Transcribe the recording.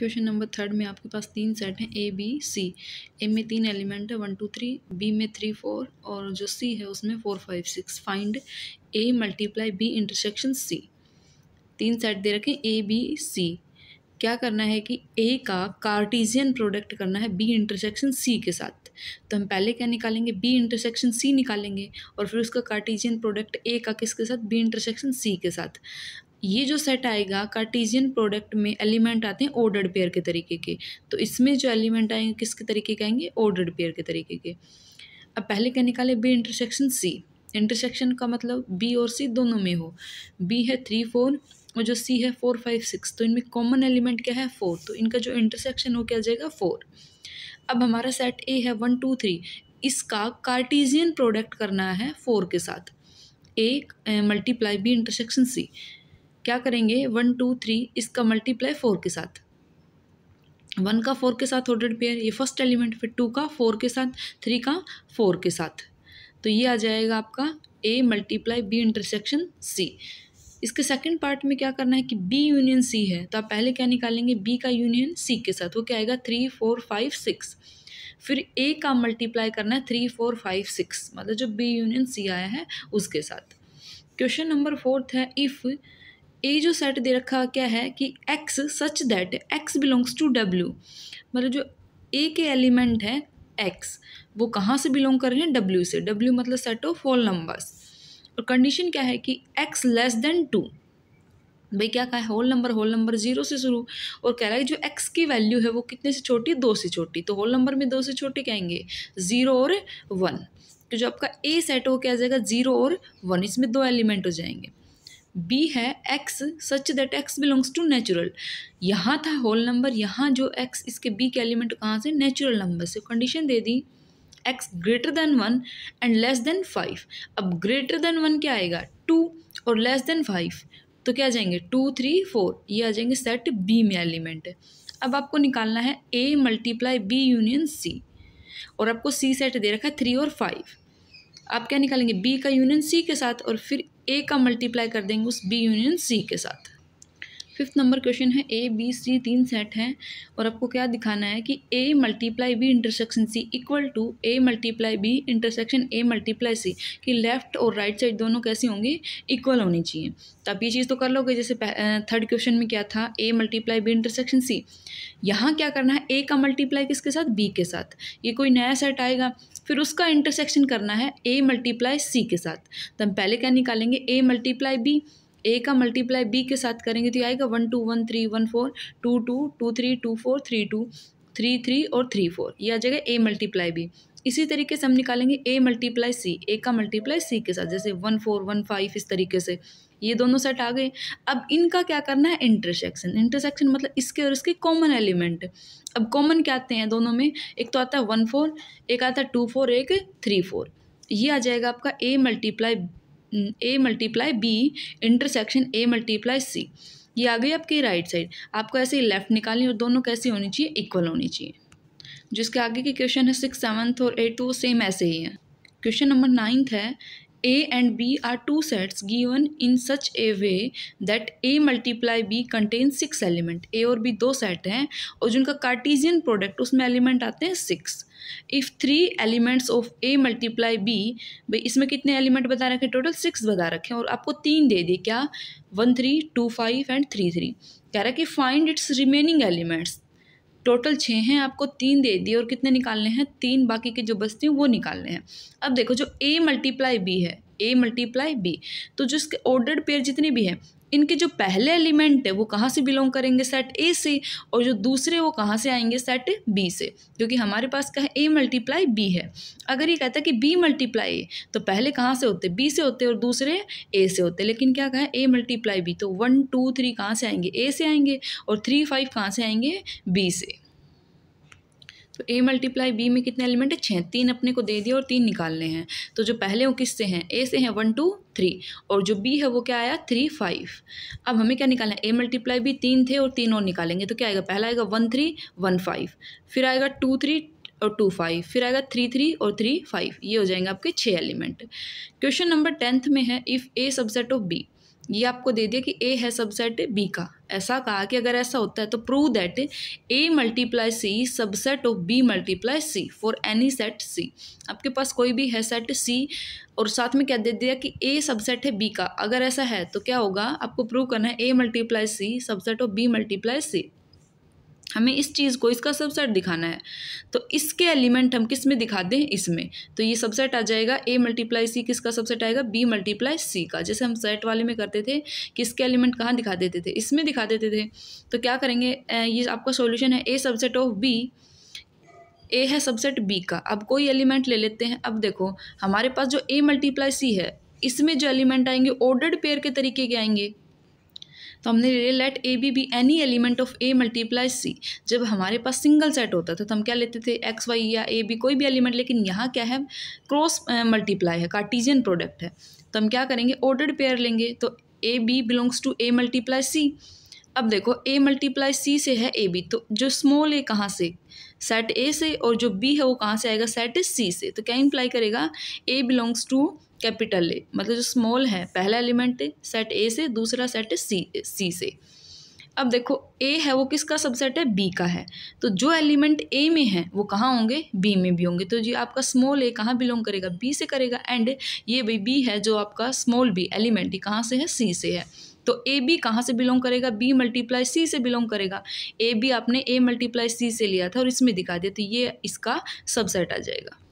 question number third में आपके पास तीन सेट हैं ए बी सी ए में तीन एलिमेंट है वन टू थ्री बी में थ्री फोर और जो सी है उसमें four five six find A multiply B intersection C तीन सेट दे रखें ए बी सी क्या करना है कि ए का कार्टिजियन प्रोडक्ट करना है बी इंटरसेक्शन सी के साथ तो हम पहले क्या निकालेंगे बी इंटरसेक्शन सी निकालेंगे और फिर उसका कार्टिजियन प्रोडक्ट ए का किसके साथ बी इंटरसेक्शन सी के साथ ये जो सेट आएगा कार्टेशियन प्रोडक्ट में एलिमेंट आते हैं ऑर्डर्ड पेयर के तरीके के तो इसमें जो एलिमेंट आएंगे किसके तरीके के आएंगे ऑर्डर्ड पेयर के तरीके के अब पहले क्या निकाले बी इंटरसेक्शन सी इंटरसेक्शन का मतलब बी और सी दोनों में हो बी है थ्री फोर और जो सी है फोर फाइव सिक्स तो इनमें कॉमन एलिमेंट क्या है फोर तो इनका जो इंटरसेक्शन हो क्या जाएगा फोर अब हमारा सेट ए है वन टू थ्री इसका कार्टिजियन प्रोडक्ट करना है फोर के साथ A multiply B intersection C क्या करेंगे वन टू थ्री इसका मल्टीप्लाई फोर के साथ वन का फोर के साथ हंड्रेड पेयर ये फर्स्ट एलिमेंट फिर टू का फोर के साथ थ्री का फोर के साथ तो ये आ जाएगा आपका A multiply B intersection C इसके सेकंड पार्ट में क्या करना है कि बी यूनियन सी है तो आप पहले क्या निकालेंगे बी का यूनियन सी के साथ वो क्या आएगा थ्री फोर फाइव सिक्स फिर ए का मल्टीप्लाई करना है थ्री फोर फाइव सिक्स मतलब जो बी यूनियन सी आया है उसके साथ क्वेश्चन नंबर फोर्थ है इफ़ ए जो सेट दे रखा क्या है कि X such that X belongs to W मतलब जो ए के एलिमेंट हैं एक्स वो कहाँ से बिलोंग कर रहे हैं डब्ल्यू से डब्ल्यू मतलब सेट ऑफ ऑल नंबर्स और कंडीशन क्या है कि एक्स लेस देन टू भाई क्या कहा है whole number whole number zero से शुरू और कह रहा है जो एक्स की वैल्यू है वो कितने से छोटी दो से छोटी तो होल नंबर में दो से छोटी कहेंगे ज़ीरो और वन तो जो आपका ए सेट हो क्या जाएगा ज़ीरो और वन इसमें दो एलिमेंट हो जाएंगे बी है X such that X belongs to natural यहाँ था होल नंबर यहाँ जो एक्स इसके बी के एलिमेंट कहाँ से नेचुरल नंबर से कंडीशन दे दी X greater than one and less than five अब ग्रेटर देन वन क्या आएगा टू और लेस देन फाइव तो क्या आ जाएंगे टू थ्री फोर ये आ जाएंगे सेट बी में एलिमेंट अब आपको निकालना है A multiply B union C और आपको सी सेट दे रखा है थ्री और फाइव आप क्या निकालेंगे बी का यूनियन सी के साथ और फिर ए का मल्टीप्लाई कर देंगे उस बी यूनियन सी के साथ फिफ्थ नंबर क्वेश्चन है ए बी सी तीन सेट हैं और आपको क्या दिखाना है कि A multiply B intersection C equal to A multiply B intersection A multiply C कि लेफ्ट और राइट right साइड दोनों कैसे होंगे इक्वल होनी चाहिए तो ये चीज़ तो कर लोगे जैसे थर्ड क्वेश्चन में क्या था A multiply B intersection C यहाँ क्या करना है ए का मल्टीप्लाई किसके साथ बी के साथ ये कोई नया सेट आएगा फिर उसका इंटरसेक्शन करना है ए मल्टीप्लाई सी के साथ तो हम पहले क्या निकालेंगे ए मल्टीप्लाई बी ए का मल्टीप्लाई बी के साथ करेंगे तो आएगा one two one three one four two two two three two four three two three three और थ्री फोर ये आ जाएगा ए मल्टीप्लाई बी इसी तरीके से हम निकालेंगे ए मल्टीप्लाई सी ए का मल्टीप्लाई सी के साथ जैसे वन फोर वन फाइव इस तरीके से ये दोनों सेट आ गए अब इनका क्या करना है इंटरसेक्शन इंटरसेक्शन मतलब इसके और इसके कॉमन एलिमेंट अब कॉमन क्या आते हैं दोनों में एक तो आता है वन फोर एक आता है टू फोर एक थ्री फोर ये आ जाएगा आपका A multiply A multiply B intersection A multiply C ये आ गई आपकी राइट साइड आपको ऐसे ही लेफ्ट निकालनी और दोनों कैसी होनी चाहिए इक्वल होनी चाहिए जिसके आगे के क्वेश्चन है सिक्स सेवन्थ और एट वो सेम ऐसे ही है क्वेश्चन नंबर नाइन्थ है A and B are two sets given in such a way that A multiply B contain six element A और बी दो सेट हैं और जिनका कार्टिजियन प्रोडक्ट उसमें एलिमेंट आते हैं six if three elements of A multiply B भाई इसमें कितने एलिमेंट बता रखे टोटल सिक्स बता रखे और आपको तीन दे दिए क्या one three two five and three three कह रहा है कि find its remaining elements total छः हैं आपको तीन दे दिए और कितने निकालने हैं तीन बाकी के जो बचते हैं वो निकालने हैं अब देखो जो ए मल्टीप्लाई बी है ए मल्टीप्लाई बी तो जो इसके ऑर्डर्ड पेयर जितने भी हैं इनके जो पहले एलिमेंट है वो कहाँ से बिलोंग करेंगे सेट ए से और जो दूसरे वो कहाँ से आएंगे सेट बी से क्योंकि हमारे पास क्या है ए मल्टीप्लाई बी है अगर ये कहता है कि बी मल्टीप्लाई ए तो पहले कहाँ से होते बी से होते और दूसरे ए से होते लेकिन क्या कहें ए मल्टीप्लाई बी तो वन टू थ्री कहाँ से आएंगे ए से आएंगे और थ्री फाइव कहाँ से आएंगे बी से तो ए मल्टीप्लाई बी में कितने एलिमेंट है छः तीन अपने को दे दिया और तीन निकालने हैं तो जो पहले वो किससे हैं ए से हैं वन टू थ्री और जो बी है वो क्या आया थ्री फाइव अब हमें क्या निकालना है ए मल्टीप्लाई बी तीन थे और तीन और निकालेंगे तो क्या आएगा पहला आएगा वन थ्री वन फाइव फिर आएगा टू थ्री और टू फाइव फिर आएगा थ्री थ्री और थ्री फाइव ये हो जाएंगे आपके छः एलिमेंट क्वेश्चन नंबर टेंथ में है if A subset of B ये आपको दे दिया कि ए है सबसेट बी का ऐसा कहा कि अगर ऐसा होता है तो prove that A multiply C subset of B multiply C for any set C आपके पास कोई भी है सेट सी और साथ में क्या दे दिया कि ए सबसेट है बी का अगर ऐसा है तो क्या होगा आपको प्रूव करना है A multiply C subset of B multiply C हमें इस चीज़ को इसका सबसेट दिखाना है तो इसके एलिमेंट हम किस में दिखाते हैं इसमें तो ये सबसेट आ जाएगा ए मल्टीप्लाई सी किसका सबसेट आएगा बी मल्टीप्लाई सी का जैसे हम सेट वाले में करते थे कि इसके एलिमेंट कहाँ दिखा देते थे इसमें दिखा देते थे तो क्या करेंगे ये आपका सोल्यूशन है A subset of B A है सबसेट बी का अब कोई एलिमेंट ले लेते हैं अब देखो हमारे पास जो ए मल्टीप्लाई सी है इसमें जो एलिमेंट आएंगे ऑर्डर्ड पेयर के तरीके के आएंगे तो हमने ले let A B be any element of A multiply C जब हमारे पास सिंगल सेट होता था तो हम क्या लेते थे एक्स वाई या ए बी कोई भी एलिमेंट लेकिन यहाँ क्या है क्रॉस मल्टीप्लाई है कार्टीजियन प्रोडक्ट है तो हम क्या करेंगे ऑर्डर्ड पेयर लेंगे तो A B belongs to A multiply C अब देखो ए मल्टीप्लाई सी से है ए बी तो जो स्मॉल ए कहाँ से सेट ए से और जो बी है वो कहाँ से आएगा सेट सी से तो क्या इंप्लाई करेगा A belongs to capital A मतलब जो स्मॉल है पहला एलिमेंट है सेट ए से दूसरा सेट है सी सी से अब देखो ए है वो किसका सबसेट है बी का है तो जो एलिमेंट ए में है वो कहाँ होंगे बी में भी होंगे तो जी आपका स्मॉल ए कहाँ बिलोंग करेगा बी से करेगा एंड ये भाई बी है जो आपका स्मॉल बी एलिमेंट ये कहाँ से है सी से है तो ए बी कहाँ से बिलोंग करेगा बी मल्टीप्लाई सी से बिलोंग करेगा ए बी आपने ए मल्टीप्लाई सी से लिया था और इसमें दिखा दिया तो ये इसका सबसेट आ जाएगा